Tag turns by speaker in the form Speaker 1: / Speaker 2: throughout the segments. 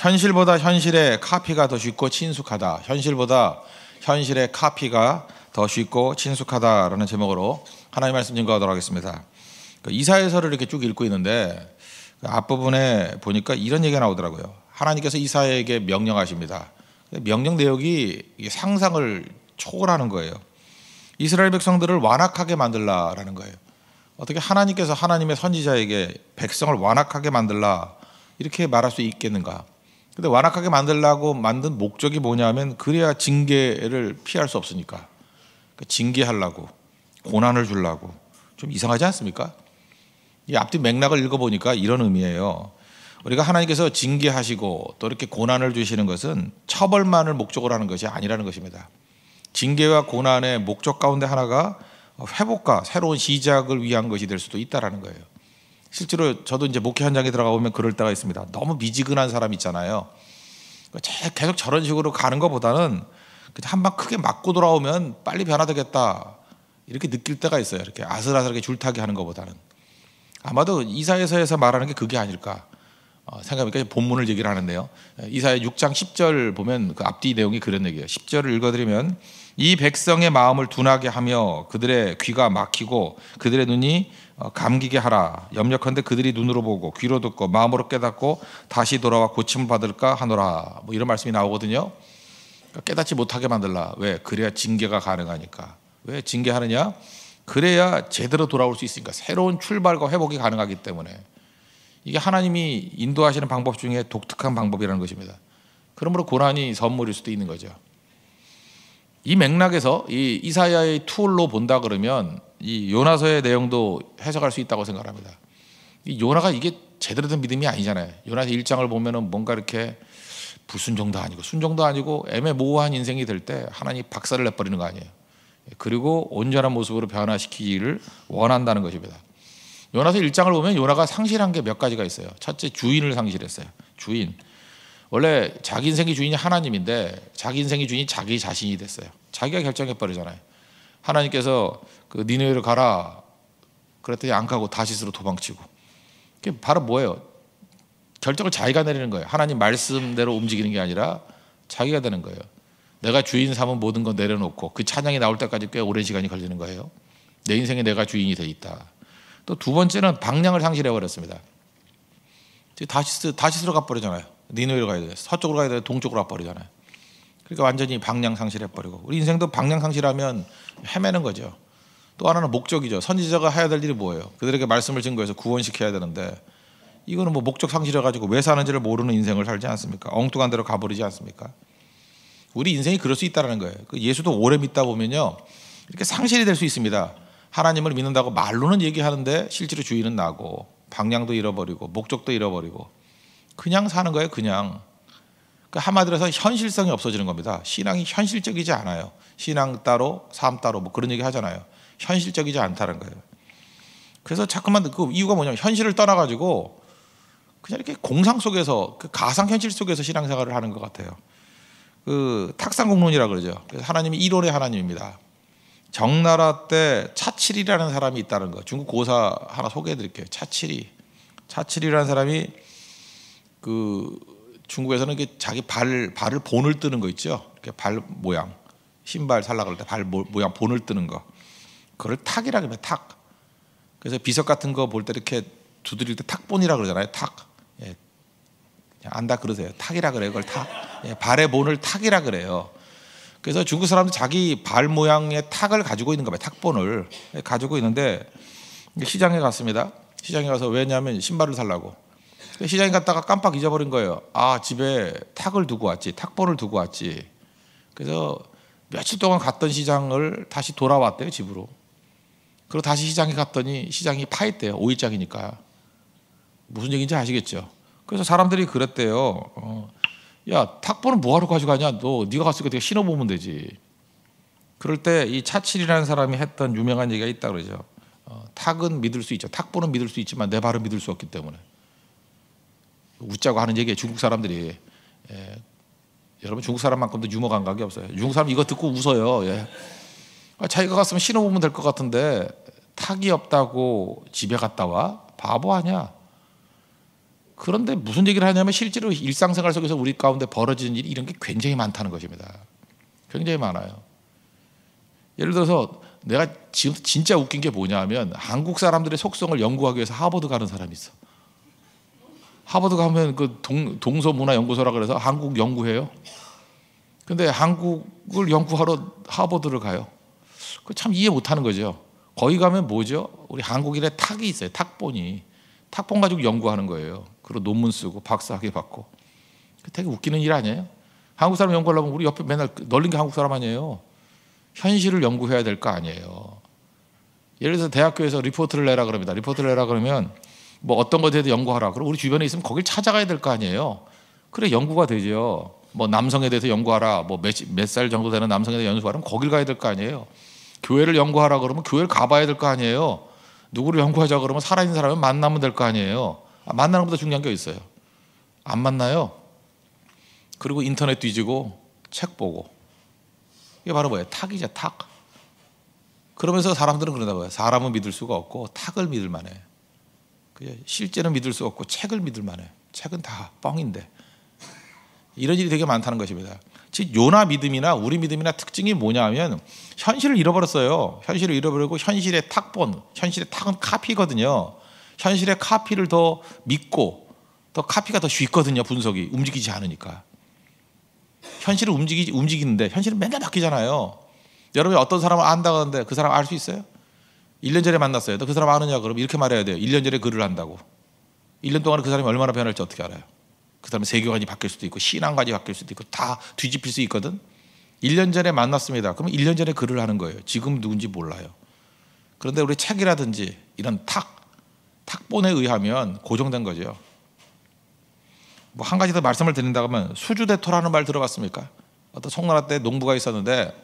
Speaker 1: 현실보다 현실의 카피가 더 쉽고 친숙하다. 현실보다 현실의 카피가 더 쉽고 친숙하다라는 제목으로 하나님 말씀 증거하도록 하겠습니다. 그 이사야서를 이렇게 쭉 읽고 있는데 그 앞부분에 보니까 이런 얘기가 나오더라고요. 하나님께서 이사야에게 명령하십니다. 그 명령 내용이 상상을 초월하는 거예요. 이스라엘 백성들을 완악하게 만들라라는 거예요. 어떻게 하나님께서 하나님의 선지자에게 백성을 완악하게 만들라 이렇게 말할 수 있겠는가? 근데 완악하게 만들라고 만든 목적이 뭐냐면 그래야 징계를 피할 수 없으니까 그러니까 징계하려고 고난을 주려고 좀 이상하지 않습니까? 이 앞뒤 맥락을 읽어보니까 이런 의미예요. 우리가 하나님께서 징계하시고 또 이렇게 고난을 주시는 것은 처벌만을 목적으로 하는 것이 아니라는 것입니다. 징계와 고난의 목적 가운데 하나가 회복과 새로운 시작을 위한 것이 될 수도 있다라는 거예요. 실제로 저도 이제 목회 현장에 들어가 보면 그럴 때가 있습니다. 너무 미지근한 사람 있잖아요. 계속 저런 식으로 가는 것보다는 한방 크게 맞고 돌아오면 빨리 변화되겠다 이렇게 느낄 때가 있어요. 이렇게 아슬아슬하게 줄타기 하는 것보다는 아마도 이사에서에서 말하는 게 그게 아닐까 어, 생각하니까 본문을 얘기를 하는데요. 이사의 6장 10절 보면 그 앞뒤 내용이 그런 얘기예요. 10절을 읽어드리면 이 백성의 마음을 둔하게 하며 그들의 귀가 막히고 그들의 눈이 어, 감기게 하라 염려컨대 그들이 눈으로 보고 귀로 듣고 마음으로 깨닫고 다시 돌아와 고침을 받을까 하노라 뭐 이런 말씀이 나오거든요 그러니까 깨닫지 못하게 만들라 왜 그래야 징계가 가능하니까 왜 징계하느냐 그래야 제대로 돌아올 수 있으니까 새로운 출발과 회복이 가능하기 때문에 이게 하나님이 인도하시는 방법 중에 독특한 방법이라는 것입니다 그러므로 고난이 선물일 수도 있는 거죠 이 맥락에서 이 이사야의 툴로 본다 그러면 이 요나서의 내용도 해석할 수 있다고 생각합니다. 이 요나가 이게 제대로 된 믿음이 아니잖아요. 요나서 1장을 보면은 뭔가 이렇게 불순종도 아니고 순종도 아니고 애매모호한 인생이 될 때 하나님 박살을 내버리는 거 아니에요. 그리고 온전한 모습으로 변화시키기를 원한다는 것입니다. 요나서 1장을 보면 요나가 상실한 게 몇 가지가 있어요. 첫째 주인을 상실했어요. 주인. 원래 자기 인생의 주인이 하나님인데 자기 인생의 주인이 자기 자신이 됐어요. 자기가 결정해 버리잖아요. 하나님께서 그 니네를 가라 그랬더니 안 가고 다시스로 도망치고 그게 바로 뭐예요? 결정을 자기가 내리는 거예요. 하나님 말씀대로 움직이는 게 아니라 자기가 되는 거예요. 내가 주인 삼은 모든 거 내려놓고 그 찬양이 나올 때까지 꽤 오랜 시간이 걸리는 거예요. 내 인생에 내가 주인이 돼 있다. 또 두 번째는 방향을 상실해 버렸습니다. 다시스 다시스로 가버리잖아요. 니노이로 가야 돼. 서쪽으로 가야 돼. 동쪽으로 가버리잖아요. 그러니까 완전히 방향 상실해버리고 우리 인생도 방향 상실하면 헤매는 거죠. 또 하나는 목적이죠. 선지자가 해야 될 일이 뭐예요? 그들에게 말씀을 증거해서 구원시켜야 되는데 이거는 뭐 목적 상실해가지고 왜 사는지를 모르는 인생을 살지 않습니까? 엉뚱한 데로 가버리지 않습니까? 우리 인생이 그럴 수 있다라는 거예요. 그 예수도 오래 믿다 보면요 이렇게 상실이 될 수 있습니다. 하나님을 믿는다고 말로는 얘기하는데 실제로 주인은 나고 방향도 잃어버리고 목적도 잃어버리고 그냥 사는 거예요. 그냥 그 한마디로서 현실성이 없어지는 겁니다. 신앙이 현실적이지 않아요. 신앙 따로, 삶 따로 뭐 그런 얘기 하잖아요. 현실적이지 않다는 거예요. 그래서 자꾸만 그 이유가 뭐냐면 현실을 떠나가지고 그냥 이렇게 공상 속에서 그 가상 현실 속에서 신앙생활을 하는 것 같아요. 그 탁상공론이라 그러죠. 그래서 하나님이 이론의 하나님입니다. 정나라 때 차칠이라는 사람이 있다는 거. 중국 고사 하나 소개해 드릴게요. 차칠이. 차칠이라는 사람이 그 중국에서는 자기 발 발을 본을 뜨는 거 있죠. 발 모양 신발 살라 그럴 때발 모양 본을 뜨는 거. 그걸 탁이라고 해요. 탁. 그래서 비석 같은 거 볼 때 이렇게 두드릴 때 탁본이라 고 그러잖아요. 탁. 예. 안다 그러세요. 탁이라 그래요. 그걸 탁. 예. 발의 본을 탁이라 그래요. 그래서 중국 사람들 자기 발 모양의 탁을 가지고 있는가 봐요. 탁본을 예, 가지고 있는데 시장에 갔습니다. 시장에 가서 왜냐하면 신발을 살라고. 시장에 갔다가 깜빡 잊어버린 거예요. 아 집에 탁을 두고 왔지, 탁보를 두고 왔지. 그래서 며칠 동안 갔던 시장을 다시 돌아왔대요 집으로. 그리고 다시 시장에 갔더니 시장이 파했대요. 5일장이니까 무슨 얘기인지 아시겠죠? 그래서 사람들이 그랬대요. 어, 야 탁보는 뭐하러 가져가냐? 너 네가 갔으니까 네가 신어보면 되지. 그럴 때 이 차칠이라는 사람이 했던 유명한 얘기가 있다 그러죠. 어, 탁은 믿을 수 있죠. 탁보는 믿을 수 있지만 내 발은 믿을 수 없기 때문에. 웃자고 하는 얘기에 중국 사람들이 예. 여러분 중국 사람만큼도 유머 감각이 없어요. 중국 사람 이거 듣고 웃어요. 예. 아, 자기가 갔으면 신호 보면 될 것 같은데 탁이 없다고 집에 갔다 와 바보 아니야. 그런데 무슨 얘기를 하냐면 실제로 일상생활 속에서 우리 가운데 벌어지는 일이 이런 게 굉장히 많다는 것입니다. 굉장히 많아요. 예를 들어서 내가 지금 진짜 웃긴 게 뭐냐면 하 한국 사람들의 속성을 연구하기 위해서 하버드 가는 사람이 있어. 하버드 가면 그 동, 동서문화연구소라 그래서 한국 연구해요. 근데 한국을 연구하러 하버드를 가요. 그 참 이해 못 하는 거죠. 거기 가면 뭐죠? 우리 한국인의 탁이 있어요. 탁본이. 탁본 가지고 연구하는 거예요. 그리고 논문 쓰고 박사학위 받고. 그 되게 웃기는 일 아니에요? 한국 사람 연구하려면 우리 옆에 맨날 그 널린 게 한국 사람 아니에요? 현실을 연구해야 될 거 아니에요. 예를 들어서 대학교에서 리포트를 내라 그럽니다. 리포트를 내라 그러면 뭐 어떤 것에 대해서 연구하라. 그럼 우리 주변에 있으면 거길 찾아가야 될 거 아니에요. 그래 연구가 되죠. 뭐 남성에 대해서 연구하라. 뭐몇살 정도 되는 남성에 대해서 연구하라면 거길 가야 될 거 아니에요. 교회를 연구하라 그러면 교회를 가봐야 될 거 아니에요. 누구를 연구하자 그러면 살아있는 사람을 만나면 될 거 아니에요. 아, 만나는 것보다 중요한 게 있어요. 안 만나요. 그리고 인터넷 뒤지고 책 보고 이게 바로 뭐예요? 탁이죠 탁. 그러면서 사람들은 그러다고요 사람은 믿을 수가 없고 탁을 믿을 만해. 실제는 믿을 수 없고 책을 믿을 만해. 책은 다 뻥인데. 이런 일이 되게 많다는 것입니다. 즉 요나 믿음이나 우리 믿음이나 특징이 뭐냐면 현실을 잃어버렸어요. 현실을 잃어버리고 현실의 탁본, 현실의 탁은 카피거든요. 현실의 카피를 더 믿고 더 카피가 더 쉽거든요. 분석이 움직이지 않으니까. 현실을 움직이 움직이는데 현실은 맨날 바뀌잖아요. 여러분이 어떤 사람을 안다고 하는데 그 사람 알 수 있어요? 1년 전에 만났어요. 그 사람 아느냐? 그럼 이렇게 말해야 돼요. 1년 전에 글을 한다고. 1년 동안 그 사람이 얼마나 변할지 어떻게 알아요? 그 사람의 세계관이 바뀔 수도 있고 신앙관이 바뀔 수도 있고 다 뒤집힐 수 있거든. 1년 전에 만났습니다. 그럼 1년 전에 글을 하는 거예요. 지금 누군지 몰라요. 그런데 우리 책이라든지 이런 탁, 탁본에 의하면 고정된 거죠. 뭐 한 가지 더 말씀을 드린다면 수주대토라는 말 들어봤습니까? 어떤 송나라 때 농부가 있었는데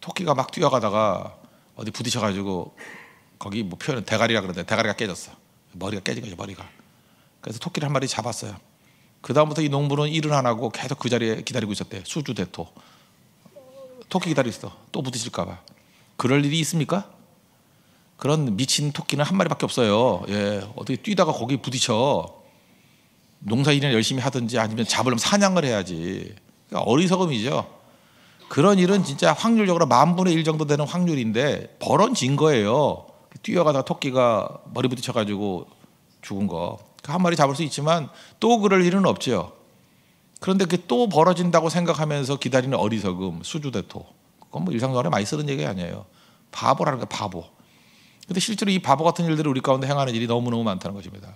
Speaker 1: 토끼가 막 뛰어가다가 어디 부딪혀가지고 거기 뭐 표현은 대가리라 그러는데 대가리가 깨졌어. 머리가 깨진 거죠 머리가. 그래서 토끼를 한 마리 잡았어요. 그 다음부터 이 농부는 일을 안 하고 계속 그 자리에 기다리고 있었대. 수주 대토. 토끼 기다리고 있어. 또 부딪힐까봐. 그럴 일이 있습니까? 그런 미친 토끼는 한 마리밖에 없어요. 예, 어떻게 뛰다가 거기 부딪혀 농사 일이나 열심히 하든지 아니면 잡으려면 사냥을 해야지. 그러니까 어리석음이죠. 그런 일은 진짜 확률적으로 만 분의 일 정도 되는 확률인데 벌어진 거예요. 뛰어가다 토끼가 머리 부딪혀가지고 죽은 거. 그 한 마리 잡을 수 있지만 또 그럴 일은 없죠. 그런데 그게 또 벌어진다고 생각하면서 기다리는 어리석음, 수주대토. 그건 뭐 일상생활에 많이 쓰는 얘기 아니에요. 바보라는 게 바보. 근데 실제로 이 바보 같은 일들을 우리 가운데 행하는 일이 너무너무 많다는 것입니다.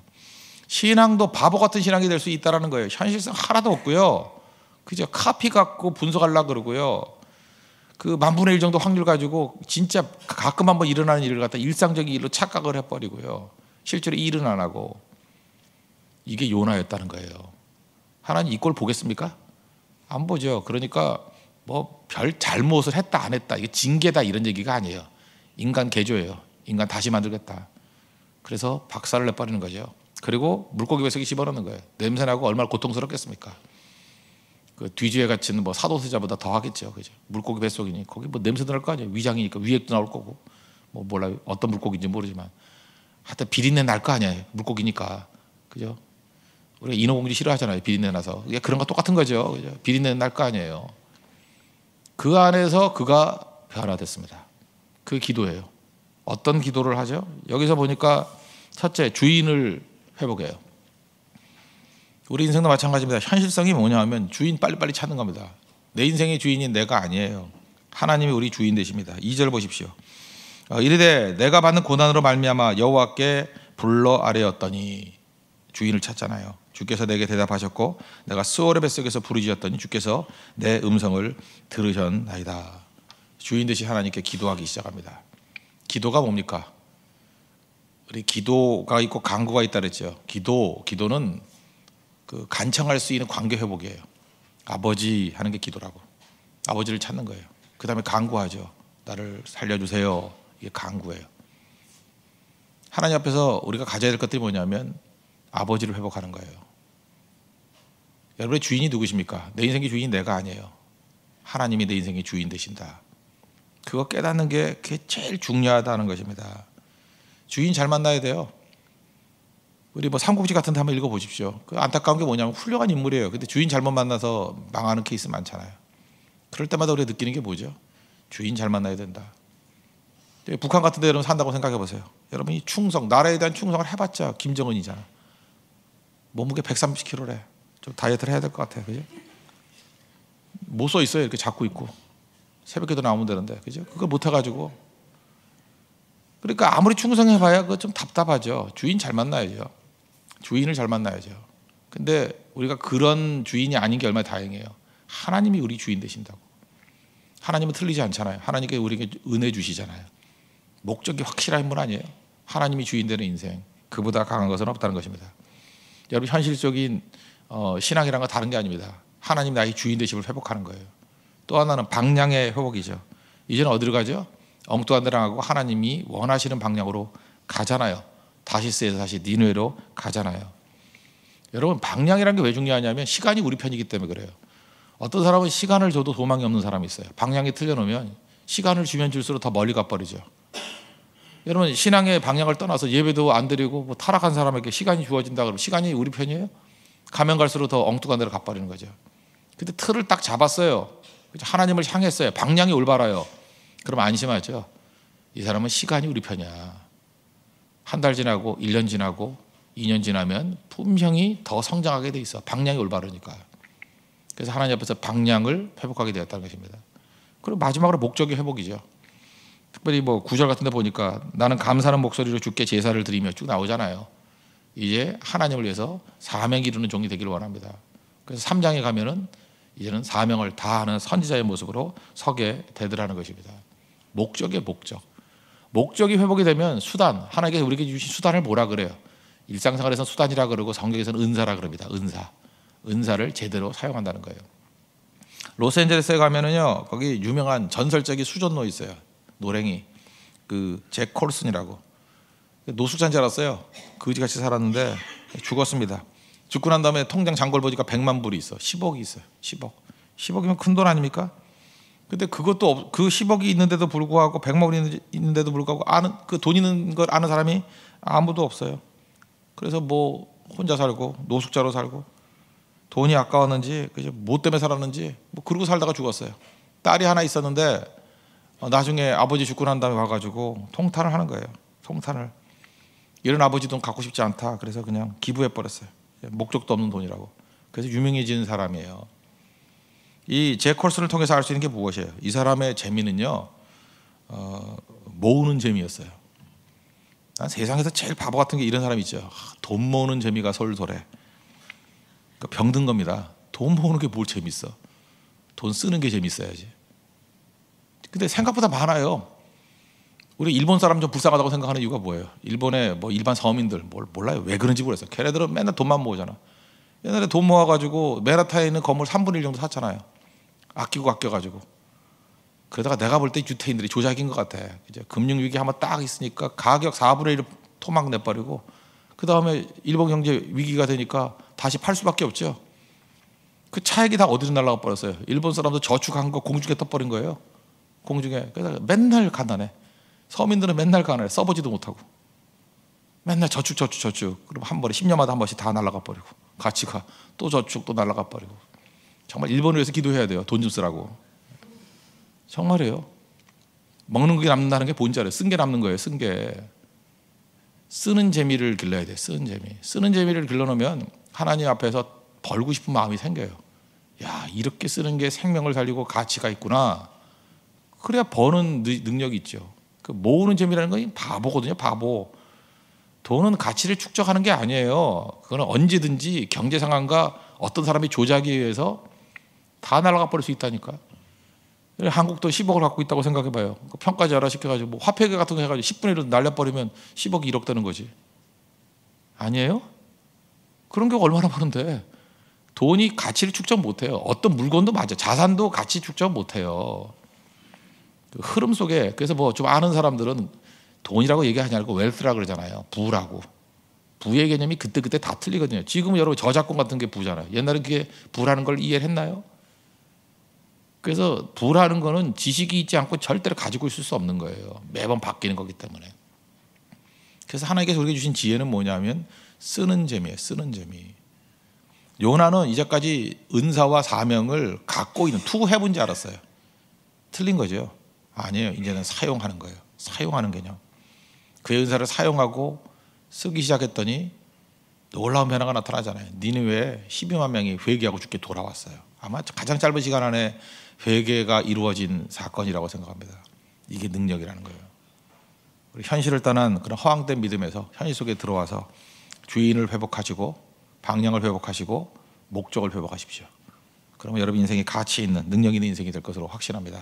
Speaker 1: 신앙도 바보 같은 신앙이 될 수있다는 거예요. 현실성 하나도 없고요. 그죠? 카피 갖고 분석하려 그러고요. 그 만분의 일 정도 확률 가지고 진짜 가끔 한번 일어나는 일을 갖다 일상적인 일로 착각을 해버리고요. 실제로 일은 안 하고 이게 요나였다는 거예요. 하나님 이꼴 보겠습니까? 안 보죠. 그러니까 뭐 별 잘못을 했다 안 했다 이게 징계다 이런 얘기가 아니에요. 인간 개조예요. 인간 다시 만들겠다. 그래서 박살을 내버리는 거죠. 그리고 물고기 배속에 집어넣는 거예요. 냄새나고 얼마나 고통스럽겠습니까? 그 뒤지에 갇힌 뭐 사도세자보다 더 하겠죠. 그죠? 물고기 뱃속이니 거기 뭐 냄새 날거 아니에요. 위장이니까 위액도 나올 거고 뭐 몰라 어떤 물고기인지 모르지만 하여튼 비린내 날 거 아니에요. 물고기니까 그죠? 우리 인어공주 싫어하잖아요. 비린내 나서 그게 그런 거 똑같은 거죠. 그죠? 비린내 날 거 아니에요. 그 안에서 그가 변화됐습니다. 그 기도예요. 어떤 기도를 하죠? 여기서 보니까 첫째 주인을 회복해요. 우리 인생도 마찬가지입니다. 현실성이 뭐냐 하면 주인 빨리빨리 찾는 겁니다. 내 인생의 주인이 내가 아니에요. 하나님이 우리 주인 되십니다. 2절 보십시오. 어, 이르되 내가 받는 고난으로 말미암아 여호와께 불러 아뢰었더니 주인을 찾잖아요. 주께서 내게 대답하셨고 내가 수월의 뱃속에서 부르짖었더니 주께서 내 음성을 들으셨나이다. 주인 되시 하나님께 기도하기 시작합니다. 기도가 뭡니까? 우리 기도가 있고 간구가 있다 그랬죠. 기도, 기도는 그 간청할 수 있는 관계 회복이에요. 아버지 하는 게 기도라고. 아버지를 찾는 거예요. 그 다음에 강구하죠. 나를 살려주세요. 이게 강구예요. 하나님 앞에서 우리가 가져야 될 것들이 뭐냐면 아버지를 회복하는 거예요. 여러분의 주인이 누구십니까? 내 인생의 주인이 내가 아니에요. 하나님이 내 인생의 주인 되신다. 그거 깨닫는 게 제일 중요하다는 것입니다. 주인 잘 만나야 돼요. 우리 뭐 삼국지 같은 데 한번 읽어보십시오. 그 안타까운 게 뭐냐면 훌륭한 인물이에요. 근데 주인 잘못 만나서 망하는 케이스 많잖아요. 그럴 때마다 우리가 느끼는 게 뭐죠? 주인 잘 만나야 된다. 네, 북한 같은 데 여러분 산다고 생각해 보세요. 여러분이 충성, 나라에 대한 충성을 해봤자 김정은이잖아. 몸무게 130kg래. 좀 다이어트를 해야 될 것 같아. 요 그죠? 못 써 있어요. 이렇게 잡고 있고. 새벽에도 나오면 되는데. 그죠? 그걸 못 해가지고. 그러니까 아무리 충성해봐야 그좀 답답하죠. 주인 잘 만나야죠. 주인을 잘 만나야죠. 근데 우리가 그런 주인이 아닌 게 얼마나 다행이에요. 하나님이 우리 주인 되신다고. 하나님은 틀리지 않잖아요. 하나님께 우리에게 은혜 주시잖아요. 목적이 확실한 분 아니에요. 하나님이 주인 되는 인생. 그보다 강한 것은 없다는 것입니다. 여러분 현실적인 어, 신앙이란 건 다른 게 아닙니다. 하나님 나의 주인 되심을 회복하는 거예요. 또 하나는 방향의 회복이죠. 이제는 어디로 가죠? 엉뚱한 데랑 하고 하나님이 원하시는 방향으로 가잖아요. 다시스에서 다시 니누에로 가잖아요. 여러분 방향이라는 게 왜 중요하냐면 시간이 우리 편이기 때문에 그래요. 어떤 사람은 시간을 줘도 도망이 없는 사람이 있어요. 방향이 틀려놓으면 시간을 주면 줄수록 더 멀리 가버리죠. 여러분 신앙의 방향을 떠나서 예배도 안 드리고 뭐 타락한 사람에게 시간이 주어진다 그러면 시간이 우리 편이에요? 가면 갈수록 더 엉뚱한 데로 가버리는 거죠. 근데 틀을 딱 잡았어요. 하나님을 향했어요. 방향이 올바라요. 그럼 안심하죠. 이 사람은 시간이 우리 편이야. 한달 지나고 1년 지나고 2년 지나면 품형이 더 성장하게 돼 있어. 방향이 올바르니까. 그래서 하나님 앞에서 방향을 회복하게 되었다는 것입니다. 그리고 마지막으로 목적이 회복이죠. 특별히 뭐 구절 같은 데 보니까 나는 감사하는 목소리로 주께 제사를 드리며 쭉 나오잖아요. 이제 하나님을 위해서 사명 기르는 종이 되기를 원합니다. 그래서 3장에 가면은 이제는 사명을 다하는 선지자의 모습으로 서게 되더라는 것입니다. 목적의 목적. 목적이 회복이 되면 수단, 하나님께 우리에게 주신 수단을 뭐라 그래요? 일상생활에서 수단이라 그러고 성경에서는 은사라 그럽니다. 은사. 은사를 제대로 사용한다는 거예요. 로스앤젤레스에 가면은요. 거기 유명한 전설적인 수전노 있어요. 노랭이. 그잭 콜슨이라고. 노숙자인 줄 알았어요. 그지같이 살았는데 죽었습니다. 죽고 난 다음에 통장 잔골 보니까 100만 불이 있어. 10억이 있어요. 10억. 10억이면 큰 돈 아닙니까? 근데 그것도 없, 그 10억이 있는데도 불구하고 1 0 0억이 있는데도 불구하고 아는 그 돈 있는 걸 아는 사람이 아무도 없어요. 그래서 뭐 혼자 살고 노숙자로 살고 돈이 아까웠는지 그죠 뭐 때문에 살았는지 뭐 그러고 살다가 죽었어요. 딸이 하나 있었는데 어, 나중에 아버지 죽고 난 다음에 와가지고 통탄을 하는 거예요. 통탄을 이런 아버지 돈 갖고 싶지 않다. 그래서 그냥 기부해 버렸어요. 목적도 없는 돈이라고. 그래서 유명해진 사람이에요. 이제 콜슨을 통해서 알 수 있는 게 무엇이에요? 이 사람의 재미는요, 어, 모으는 재미였어요. 난 세상에서 제일 바보 같은 게 이런 사람 있죠. 돈 모으는 재미가 솔솔해. 그러니까 병든 겁니다. 돈 모으는 게 뭘 재밌어? 돈 쓰는 게 재밌어야지. 근데 생각보다 많아요. 우리 일본 사람 좀 불쌍하다고 생각하는 이유가 뭐예요? 일본의 뭐 일반 서민들 뭘 몰라요. 왜 그런지 모르겠어. 요 걔네들은 맨날 돈만 모으잖아. 옛날에 돈 모아가지고 메라타에 있는 건물 3분의 1 정도 샀잖아요. 아끼고 아껴가지고. 그러다가 내가 볼 때 유태인들이 조작인 것 같아. 이제 금융위기 한번 딱 있으니까 가격 4분의 1을 토막 내버리고 그 다음에 일본 경제 위기가 되니까 다시 팔 수밖에 없죠. 그 차액이 다 어디로 날라가 버렸어요. 일본 사람도 저축한 거 공중에 떠버린 거예요. 공중에. 그래서 맨날 가난해. 서민들은 맨날 가난해. 써보지도 못하고. 맨날 저축, 저축, 저축. 그럼 한 번에 10년마다 한 번씩 다 날라가 버리고. 가치가 또 저축, 또 날라가 버리고. 정말 일본을 위해서 기도해야 돼요. 돈 좀 쓰라고. 정말이에요. 먹는 게 남는다는 게본알아요쓴 게 남는 거예요. 쓴 게. 쓰는 재미를 길러야 돼. 쓰는 재미. 쓰는 재미를 길러놓으면 하나님 앞에서 벌고 싶은 마음이 생겨요. 야, 이렇게 쓰는 게 생명을 살리고 가치가 있구나. 그래야 버는 능력이 있죠. 그 모으는 재미라는 건 바보거든요. 바보. 돈은 가치를 축적하는 게 아니에요. 그건 언제든지 경제 상황과 어떤 사람이 조작에 의해서 다 날아가 버릴 수있다니까 한국도 10억을 갖고 있다고 생각해봐요. 그 평가 절하시켜가지고 뭐 화폐 같은 거 해가지고 10분의 1로 날려버리면 10억이 1억 되는 거지. 아니에요? 그런 경우 얼마나 많은데 돈이 가치를 축적 못해요. 어떤 물건도 맞아. 자산도 가치 축적 못해요. 그 흐름 속에 그래서 뭐 좀 아는 사람들은 돈이라고 얘기하지 않고 웰스라 그러잖아요. 부라고. 부의 개념이 그때그때 다 틀리거든요. 지금 여러분 저작권 같은 게 부잖아요. 옛날에 그게 부라는 걸 이해를 했나요? 그래서 부라는 거는 지식이 있지 않고 절대로 가지고 있을 수 없는 거예요. 매번 바뀌는 거기 때문에. 그래서 하나님께서 우리에게 주신 지혜는 뭐냐면 쓰는 재미예요. 쓰는 재미. 요나는 이제까지 은사와 사명을 갖고 있는 투해본 구줄 알았어요. 틀린 거죠. 아니에요. 이제는 사용하는 거예요. 사용하는 개념. 그의 은사를 사용하고 쓰기 시작했더니 놀라운 변화가 나타나잖아요. 니네 왜 12만 명이 회개하고 죽게 돌아왔어요. 아마 가장 짧은 시간 안에 회개가 이루어진 사건이라고 생각합니다. 이게 능력이라는 거예요. 현실을 떠난 그런 허황된 믿음에서 현실 속에 들어와서 주인을 회복하시고 방향을 회복하시고 목적을 회복하십시오. 그러면 여러분 인생이 가치 있는 능력 있는 인생이 될 것으로 확신합니다.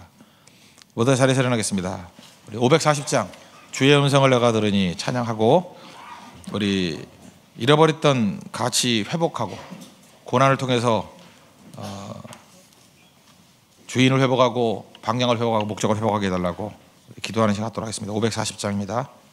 Speaker 1: 모두 자리에서 일겠습니다 우리 540장 주의 음성을 내가 들으니 찬양하고 우리 잃어버렸던 가치 회복하고 고난을 통해서 어, 주인을 회복하고 방향을 회복하고 목적을 회복하게 해달라고 기도하는 시간 갖도록 하겠습니다. 540장입니다.